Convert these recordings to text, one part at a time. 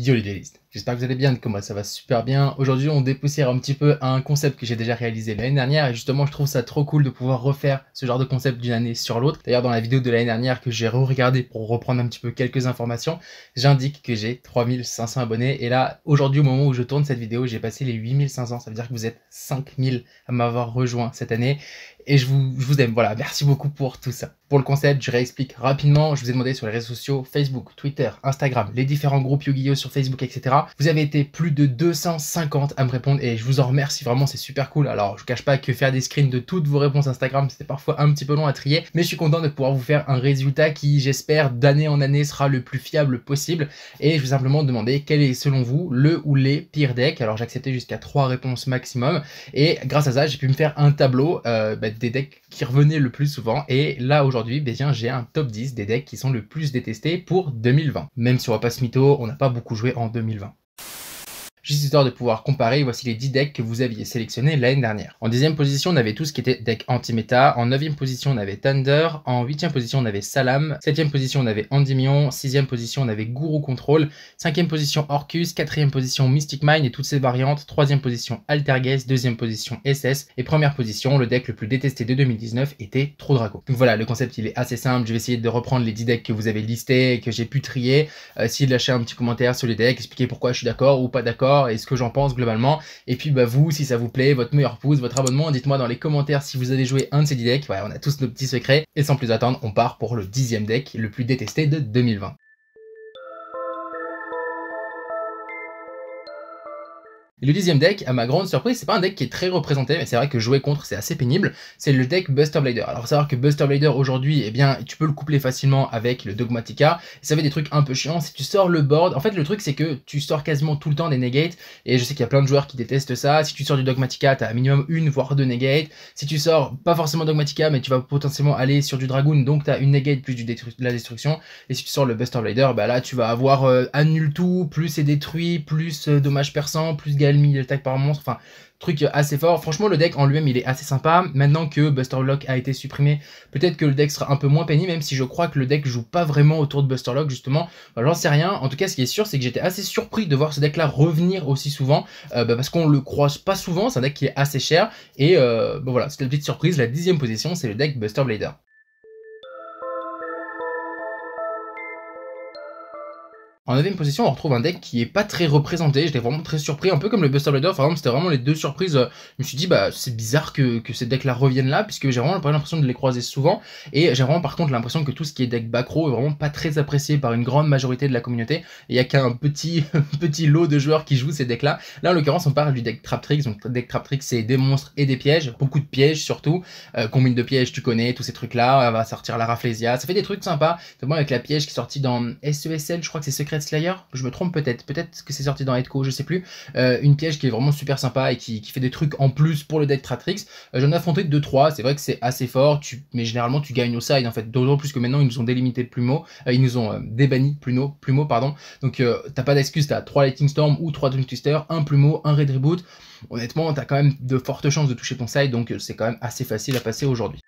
Yo les délistes, j'espère que vous allez bien, comme moi ça va super bien. Aujourd'hui on dépoussière un petit peu un concept que j'ai déjà réalisé l'année dernière et justement je trouve ça trop cool de pouvoir refaire ce genre de concept d'une année sur l'autre. D'ailleurs dans la vidéo de l'année dernière que j'ai re-regardé pour reprendre un petit peu quelques informations, j'indique que j'ai 3500 abonnés et là aujourd'hui au moment où je tourne cette vidéo j'ai passé les 8500, ça veut dire que vous êtes 5000 à m'avoir rejoint cette année et je vous, je vous aime. Voilà, merci beaucoup pour tout ça. Pour le concept, je réexplique rapidement. Je vous ai demandé sur les réseaux sociaux, Facebook, Twitter, Instagram, les différents groupes Yu-Gi-Oh! sur Facebook, etc. Vous avez été plus de 250 à me répondre et je vous en remercie vraiment, c'est super cool. Alors, je vous cache pas que faire des screens de toutes vos réponses Instagram, c'était parfois un petit peu long à trier, mais je suis content de pouvoir vous faire un résultat qui, j'espère, d'année en année sera le plus fiable possible. Et je vous simplement demandé quel est, selon vous, le ou les pires decks. Alors, j'acceptais jusqu'à 3 réponses maximum et grâce à ça, j'ai pu me faire un tableau euh, bah, des decks qui revenaient le plus souvent. Et là, aujourd'hui, ben, j'ai un top 10 des decks qui sont le plus détestés pour 2020. Même sur on pas mytho, on n'a pas beaucoup joué en 2020. Juste histoire de pouvoir comparer, voici les 10 decks que vous aviez sélectionnés l'année dernière. En deuxième position, on avait tout ce qui était deck anti-méta. En 9 position, on avait Thunder. En 8 position, on avait Salam. 7 position, on avait Endymion. 6 position, on avait Guru Control. 5 position, Orcus. 4 position, Mystic Mind et toutes ses variantes. 3 position, Altergeist. 2 position, SS. Et première position, le deck le plus détesté de 2019 était Trop Drago. Donc voilà, le concept il est assez simple. Je vais essayer de reprendre les 10 decks que vous avez listés et que j'ai pu trier. Si euh, Essayez de lâcher un petit commentaire sur les decks, expliquer pourquoi je suis d'accord ou pas d'accord et ce que j'en pense globalement. Et puis bah vous, si ça vous plaît, votre meilleur pouce, votre abonnement, dites-moi dans les commentaires si vous avez joué un de ces 10 decks. Ouais, on a tous nos petits secrets. Et sans plus attendre, on part pour le dixième deck le plus détesté de 2020. le dixième deck, à ma grande surprise, c'est pas un deck qui est très représenté, mais c'est vrai que jouer contre c'est assez pénible, c'est le deck Buster Blader. Alors savoir que Buster Blader aujourd'hui, eh bien, tu peux le coupler facilement avec le Dogmatica, ça fait des trucs un peu chiants, si tu sors le board, en fait le truc c'est que tu sors quasiment tout le temps des negates, et je sais qu'il y a plein de joueurs qui détestent ça, si tu sors du Dogmatica, t'as minimum une voire deux negates, si tu sors pas forcément Dogmatica, mais tu vas potentiellement aller sur du Dragoon, donc t'as une negate plus du de la destruction, et si tu sors le Buster Blader, bah là tu vas avoir euh, annule tout, plus c'est détruit, plus euh, dommage perçant, plus Mille par monstre, enfin, truc assez fort. Franchement, le deck en lui-même, il est assez sympa. Maintenant que Buster Lock a été supprimé, peut-être que le deck sera un peu moins pénible, même si je crois que le deck joue pas vraiment autour de Buster Lock, justement. J'en sais rien. En tout cas, ce qui est sûr, c'est que j'étais assez surpris de voir ce deck-là revenir aussi souvent, euh, bah, parce qu'on le croise pas souvent. C'est un deck qui est assez cher. Et euh, bah, voilà, c'était la petite surprise. La dixième position, c'est le deck Buster Blader. En 9ème position, on retrouve un deck qui est pas très représenté. J'étais vraiment très surpris, un peu comme le Buster Blader. Par exemple, c'était vraiment les deux surprises. Je me suis dit, bah, c'est bizarre que, ces decks-là reviennent là, puisque j'ai vraiment pas l'impression de les croiser souvent. Et j'ai vraiment, par contre, l'impression que tout ce qui est deck backrow est vraiment pas très apprécié par une grande majorité de la communauté. il y a qu'un petit, petit lot de joueurs qui jouent ces decks-là. Là, en l'occurrence, on parle du deck Trap Tricks. Donc, deck Trap Tricks, c'est des monstres et des pièges. Beaucoup de pièges, surtout. Combien euh, combine de pièges, tu connais, tous ces trucs-là. elle va sortir la Rafflesia. Ça fait des trucs sympas. c'est Notamment avec la piège qui est sortie dans SESL, je crois que c'est Secret Slayer, je me trompe peut-être, peut-être que c'est sorti dans Headco, je sais plus, euh, une piège qui est vraiment super sympa et qui, fait des trucs en plus pour le deck Tratrix. Euh, j'en ai affronté 2-3, c'est vrai que c'est assez fort, mais généralement tu gagnes au side en fait, d'autant plus que maintenant ils nous ont délimité Plumeau, euh, ils nous ont débanni Plumeau, Plumeau, pardon, donc t'as pas d'excuse, t'as 3 Lightning Storm ou 3 Dream Twister, 1 Plumeau, un Red Reboot, honnêtement t'as quand même de fortes chances de toucher ton side, donc c'est quand même assez facile à passer aujourd'hui.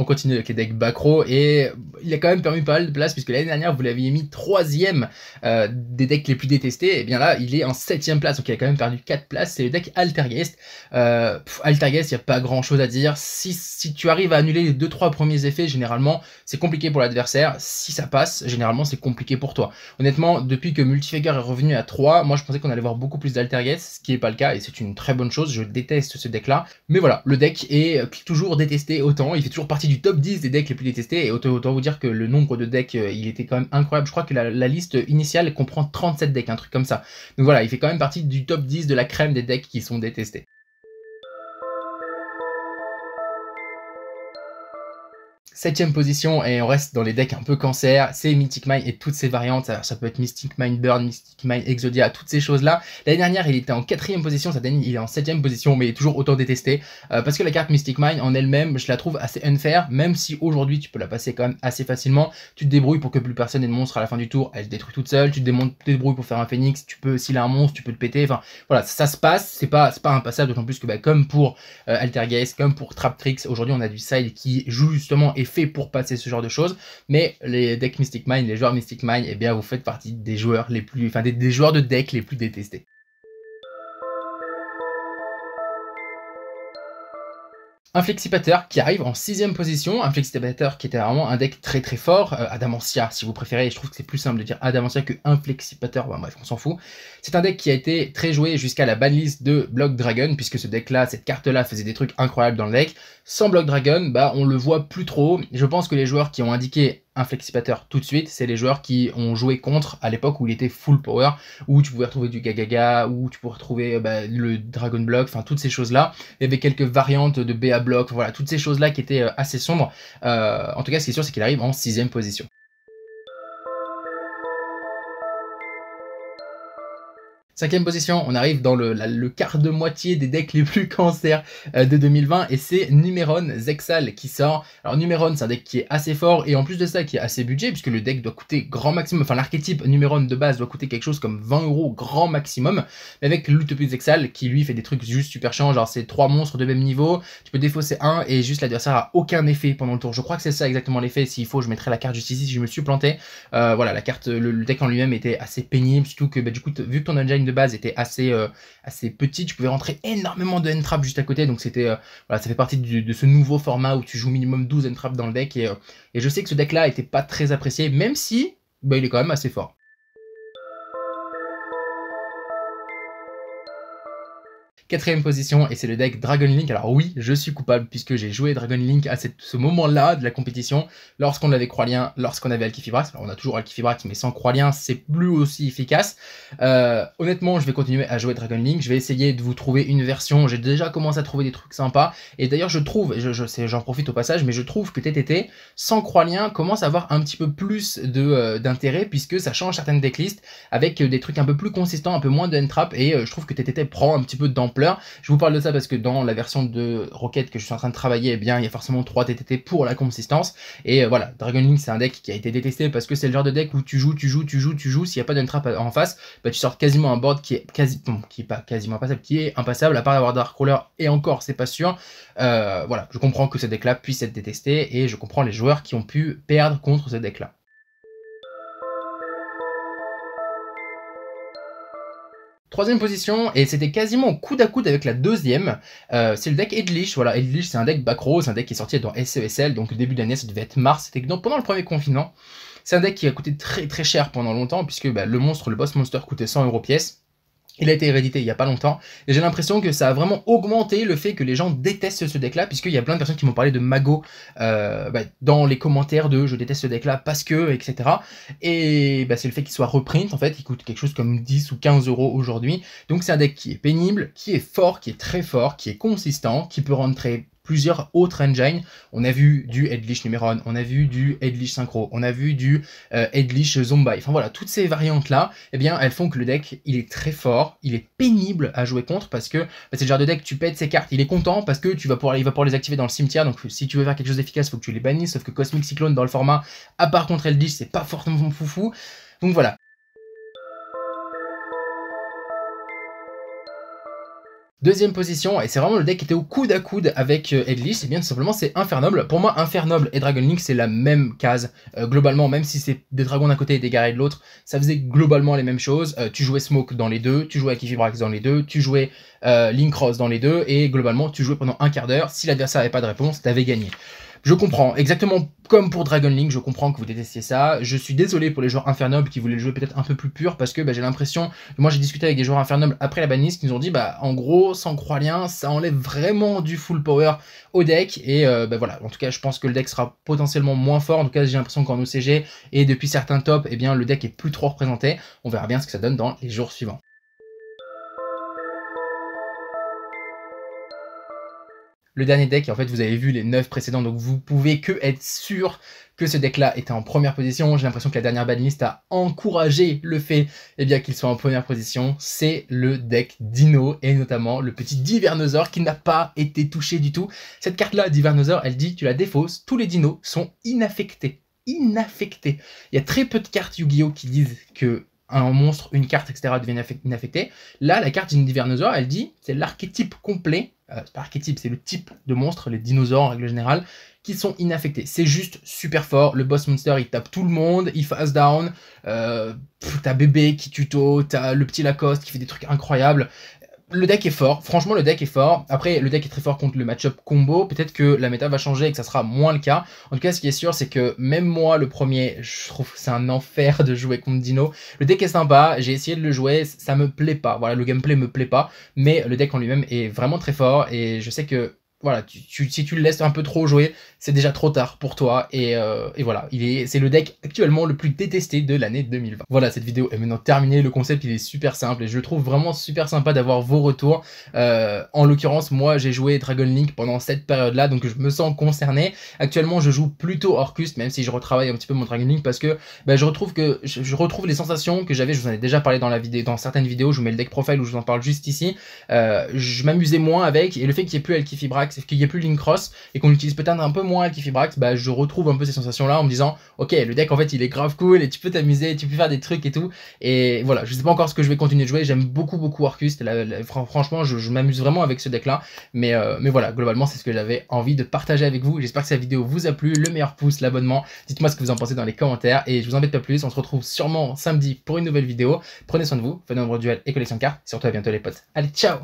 On continue avec les decks Bacro et il a quand même perdu pas mal de place puisque l'année dernière vous l'aviez mis troisième euh, des decks les plus détestés. Et eh bien là il est en septième place donc il a quand même perdu 4 places. C'est le deck Altergeist. Euh, Altergeist il n'y a pas grand chose à dire. Si, tu arrives à annuler les 2-3 premiers effets généralement c'est compliqué pour l'adversaire. Si ça passe généralement c'est compliqué pour toi. Honnêtement depuis que Multifaker est revenu à 3 moi je pensais qu'on allait voir beaucoup plus d'Altergeist ce qui n'est pas le cas et c'est une très bonne chose. Je déteste ce deck là. Mais voilà le deck est toujours détesté autant. Il fait toujours partie du top 10 des decks les plus détestés. Et autant, vous dire que le nombre de decks, euh, il était quand même incroyable. Je crois que la, liste initiale comprend 37 decks, un truc comme ça. Donc voilà, il fait quand même partie du top 10 de la crème des decks qui sont détestés. Septième position, et on reste dans les decks un peu cancer, c'est Mystic Mind et toutes ses variantes. ça peut être Mystic Mind Burn, Mystic Mind Exodia, toutes ces choses-là. L'année dernière, il était en quatrième position, cette année, il est en septième position, mais il est toujours autant détesté. Euh, parce que la carte Mystic Mind, en elle-même, je la trouve assez unfair, même si aujourd'hui, tu peux la passer quand même assez facilement. Tu te débrouilles pour que plus personne ait de monstre à la fin du tour, elle se détruit toute seule. Tu te débrouilles pour faire un phénix, tu peux, s'il a un monstre, tu peux le péter. Enfin, voilà, ça, se passe, c'est pas, pas passage d'autant plus que, bah, comme pour euh, Altergeist, comme pour Trap Tricks, aujourd'hui, on a du side qui joue justement et fait pour passer ce genre de choses. Mais les decks Mystic Mind, les joueurs Mystic Mind, eh bien, vous faites partie des joueurs les plus, enfin, des joueurs de deck les plus détestés. un qui arrive en sixième position, un Flexipater qui était vraiment un deck très très fort, euh, Adamantia si vous préférez, je trouve que c'est plus simple de dire Adamantia que un Flexipater, bah, bref on s'en fout. C'est un deck qui a été très joué jusqu'à la banlist de Block Dragon, puisque ce deck là, cette carte là faisait des trucs incroyables dans le deck. Sans Block Dragon, bah on le voit plus trop, je pense que les joueurs qui ont indiqué un tout de suite, c'est les joueurs qui ont joué contre à l'époque où il était full power, où tu pouvais retrouver du Gagaga, où tu pouvais retrouver euh, bah, le Dragon Block, enfin toutes ces choses-là. Il y avait quelques variantes de BA Block, voilà, toutes ces choses-là qui étaient euh, assez sombres. Euh, en tout cas, ce qui est sûr, c'est qu'il arrive en sixième position. Cinquième position, on arrive dans le, quart de moitié des decks les plus cancers euh, de 2020 et c'est Numeron Zexal qui sort. Alors Numeron, c'est un deck qui est assez fort et en plus de ça qui est assez budget puisque le deck doit coûter grand maximum, enfin l'archétype Numeron de base doit coûter quelque chose comme 20 euros grand maximum, mais avec l'utopie Zexal qui lui fait des trucs juste super chiants. genre c'est trois monstres de même niveau, tu peux défausser un et juste l'adversaire a aucun effet pendant le tour. Je crois que c'est ça exactement l'effet, s'il faut je mettrai la carte juste ici si je me suis planté. Euh, voilà, la carte, le, deck en lui-même était assez pénible, surtout que bah, du coup vu que ton engine de base était assez, euh, assez petite. Je pouvais rentrer énormément de entraps juste à côté. Donc c'était euh, voilà, ça fait partie de ce nouveau format où tu joues minimum 12 entraps dans le deck. Et, euh, et je sais que ce deck-là était pas très apprécié, même si bah, il est quand même assez fort. Quatrième position, et c'est le deck Dragon Link. Alors oui, je suis coupable puisque j'ai joué Dragon Link à ce moment-là de la compétition, lorsqu'on avait Croix-Lien, lorsqu'on avait Alkifibrax. on a toujours Alkifibrax, mais sans Croix-Lien, c'est plus aussi efficace. Euh, honnêtement, je vais continuer à jouer Dragon Link. Je vais essayer de vous trouver une version. J'ai déjà commencé à trouver des trucs sympas. Et d'ailleurs, je trouve, j'en profite au passage, mais je trouve que TTT, sans Croix-Lien, commence à avoir un petit peu plus euh, d'intérêt puisque ça change certaines decklists avec euh, des trucs un peu plus consistants, un peu moins de Et je trouve que TTT prend un petit peu d'ampleur je vous parle de ça parce que dans la version de Rocket que je suis en train de travailler, eh bien, il y a forcément 3 TTT pour la consistance. Et euh, voilà, Dragon Link, c'est un deck qui a été détesté parce que c'est le genre de deck où tu joues, tu joues, tu joues, tu joues. S'il n'y a pas trap en face, bah, tu sors quasiment un board qui est quasi, qui pas quasiment impassable, qui est impassable, à part avoir Roller Et encore, c'est pas sûr. Euh, voilà, je comprends que ce deck-là puisse être détesté et je comprends les joueurs qui ont pu perdre contre ce deck-là. Troisième position, et c'était quasiment coude à coude avec la deuxième, euh, c'est le deck Edlish. Voilà, Edlish c'est un deck back c'est un deck qui est sorti dans SESL, donc le début d'année, ça devait être mars, c'était donc pendant le premier confinement. C'est un deck qui a coûté très très cher pendant longtemps, puisque bah, le monstre, le boss monster coûtait 100 euros pièce. Il a été hérédité il n'y a pas longtemps, et j'ai l'impression que ça a vraiment augmenté le fait que les gens détestent ce deck-là, puisqu'il y a plein de personnes qui m'ont parlé de Mago euh, bah, dans les commentaires de je déteste ce deck-là parce que, etc. Et bah, c'est le fait qu'il soit reprint, en fait, il coûte quelque chose comme 10 ou 15 euros aujourd'hui. Donc c'est un deck qui est pénible, qui est fort, qui est très fort, qui est consistant, qui peut rentrer plusieurs autres engines. On a vu du Edlish Numeron, on a vu du Edlish Synchro, on a vu du euh, Edlish Zombie. Enfin voilà, toutes ces variantes-là, eh bien, elles font que le deck, il est très fort, il est pénible à jouer contre parce que bah, c'est le genre de deck, tu pètes ses cartes, il est content parce que tu vas pouvoir, il va pouvoir les activer dans le cimetière. Donc si tu veux faire quelque chose d'efficace, il faut que tu les bannisses. Sauf que Cosmic Cyclone dans le format, à part contre Eldish, c'est pas forcément foufou. Donc voilà, Deuxième position, et c'est vraiment le deck qui était au coude à coude avec euh, Edlish, et bien tout simplement c'est Infernoble. Pour moi, Infernoble et Dragon Link c'est la même case. Euh, globalement, même si c'est des dragons d'un côté et des garés de l'autre, ça faisait globalement les mêmes choses. Euh, tu jouais Smoke dans les deux, tu jouais Akifibrax dans les deux, tu jouais Link Cross dans les deux, et globalement tu jouais pendant un quart d'heure. Si l'adversaire n'avait pas de réponse, t'avais gagné. Je comprends, exactement comme pour Dragon Link, je comprends que vous détestiez ça. Je suis désolé pour les joueurs Infernoble qui voulaient le jouer peut-être un peu plus pur parce que bah, j'ai l'impression. Moi j'ai discuté avec des joueurs Infernoble après la bannisse, qui nous ont dit bah en gros, sans croix ça enlève vraiment du full power au deck. Et euh, bah, voilà, en tout cas, je pense que le deck sera potentiellement moins fort. En tout cas, j'ai l'impression qu'en OCG et depuis certains tops, eh bien, le deck est plus trop représenté. On verra bien ce que ça donne dans les jours suivants. le dernier deck, en fait vous avez vu les 9 précédents, donc vous pouvez que être sûr que ce deck-là était en première position. J'ai l'impression que la dernière banlist a encouragé le fait eh qu'il soit en première position. C'est le deck Dino, et notamment le petit Divernosaur qui n'a pas été touché du tout. Cette carte-là, Divernosaur, elle dit, tu la défausses, tous les dinos sont inaffectés Inaffectés. Il y a très peu de cartes Yu-Gi-Oh qui disent que un monstre, une carte, etc. devient inaffectée. Là, la carte dinosaure, elle dit, c'est l'archétype complet, euh, c'est pas l'archétype, c'est le type de monstre, les dinosaures en règle générale, qui sont inaffectés. C'est juste super fort, le boss monster, il tape tout le monde, il face down, euh, t'as bébé qui tuto, t'as le petit Lacoste qui fait des trucs incroyables, le deck est fort, franchement le deck est fort. Après le deck est très fort contre le match-up combo, peut-être que la méta va changer et que ça sera moins le cas. En tout cas ce qui est sûr c'est que même moi le premier, je trouve que c'est un enfer de jouer contre Dino. Le deck est sympa, j'ai essayé de le jouer, ça me plaît pas. Voilà, le gameplay me plaît pas, mais le deck en lui-même est vraiment très fort et je sais que voilà, si tu le laisses un peu trop jouer, c'est déjà trop tard pour toi. Et, euh, voilà, il est, c'est le deck actuellement le plus détesté de l'année 2020. Voilà, cette vidéo est maintenant terminée. Le concept, il est super simple et je le trouve vraiment super sympa d'avoir vos retours. Euh, en l'occurrence, moi, j'ai joué Dragon Link pendant cette période-là, donc je me sens concerné. Actuellement, je joue plutôt Orcus, même si je retravaille un petit peu mon Dragon Link parce que bah, je retrouve que je, retrouve les sensations que j'avais. Je vous en ai déjà parlé dans la vidéo, dans certaines vidéos. Je vous mets le deck profile où je vous en parle juste ici. Euh, je m'amusais moins avec et le fait qu'il n'y ait plus Alkifibrak c'est qu'il n'y ait plus Link cross et qu'on utilise peut-être un peu moins Kifibrax bah, je retrouve un peu ces sensations-là en me disant, ok, le deck en fait il est grave cool et tu peux t'amuser, tu peux faire des trucs et tout. Et voilà, je sais pas encore ce que je vais continuer de jouer. J'aime beaucoup beaucoup Orcus. franchement, je, m'amuse vraiment avec ce deck-là. Mais, euh, mais voilà, globalement, c'est ce que j'avais envie de partager avec vous. J'espère que cette vidéo vous a plu. Le meilleur pouce, l'abonnement. Dites-moi ce que vous en pensez dans les commentaires. Et je vous embête pas plus. On se retrouve sûrement samedi pour une nouvelle vidéo. Prenez soin de vous, faites nombreux duel et collection de cartes. surtout à bientôt les potes. Allez, ciao